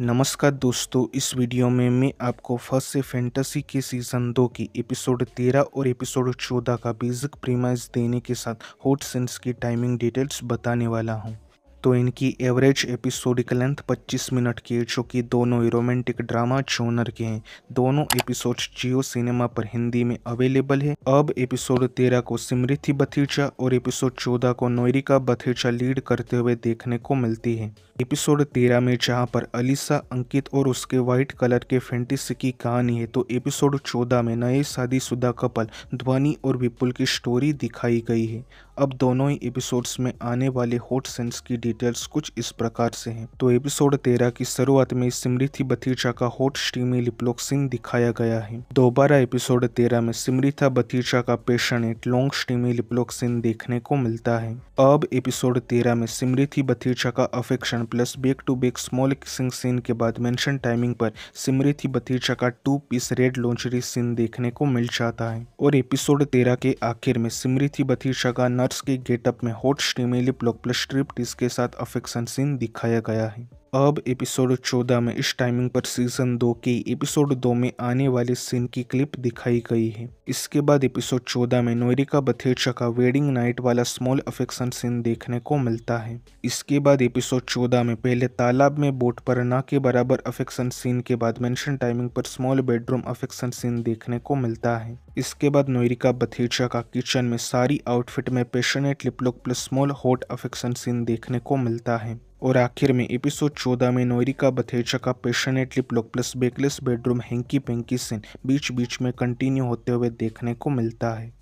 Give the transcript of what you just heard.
नमस्कार दोस्तों इस वीडियो में मैं आपको फर्स्ट से फैंटेसी के सीज़न दो की एपिसोड तेरह और एपिसोड चौदह का बेसिक प्रीमाइज देने के साथ हॉट सेंस की टाइमिंग डिटेल्स बताने वाला हूं। तो इनकी एवरेज एपिसोडिक लेंथ 25 मिनट की है जो कि दोनों रोमांटिक ड्रामा जोनर के हैं दोनों एपिसोड जियो सिनेमा पर हिंदी में अवेलेबल है अब एपिसोड 13 को सिमृति बथीजा और एपिसोड 14 को नोरिका बथीजा लीड करते हुए देखने को मिलती है एपिसोड 13 में जहां पर अलीसा अंकित और उसके व्हाइट कलर के फेंटिस की कहानी है तो एपिसोड चौदह में नए शादीशुदा कपल ध्वनि और विपुल की स्टोरी दिखाई गई है अब दोनों ही एपिसोड्स में आने वाले हॉट सेंस की डिटेल्स कुछ इस प्रकार से हैं तो एपिसोड तेरह की शुरुआत में सिमरिथी बथीचा का हॉट स्टीमी लिपलोक सिंह दिखाया गया है दोबारा एपिसोड तेरह में सिमरिथा बथीचा का passionate long steamy liplock scene देखने को मिलता है अब एपिसोड तेरह में सिमरिथी बथीचा का affection plus back to back small kissing scene के बाद मेंशन टाइमिंग पर सिमरिथी बथीचा का two piece red lingerie scene देखने को मिल जाता है और एपिसोड तेरह के आखिर में सिमरिथी बथीचा का नर्स के गेटअप में hot steamy liplock plus striptease के साथ साथ अफेक्शन सीन दिखाया गया है अब एपिसोड चौदह में इस टाइमिंग पर सीजन दो के एपिसोड दो में आने वाले सीन की क्लिप दिखाई गई है इसके बाद एपिसोड चौदह में नोरिका बथेचा का वेडिंग नाइट वाला स्मॉल अफेक्शन सीन देखने को मिलता है इसके बाद एपिसोड चौदह में पहले तालाब में बोट पर ना के बराबर अफेक्शन सीन के बाद मेंशन टाइमिंग पर स्मॉल बेडरूम अफेक्शन सीन देखने को मिलता है इसके बाद नोरिका बथेचा का किचन में सारी आउटफिट में passionate liplock plus small hot affection scene देखने को मिलता है और आखिर में एपिसोड चौदह में नोरिका बथेचा का passionate lip lock plus backless bedroom hanky panky scene बीच बीच में कंटिन्यू होते हुए देखने को मिलता है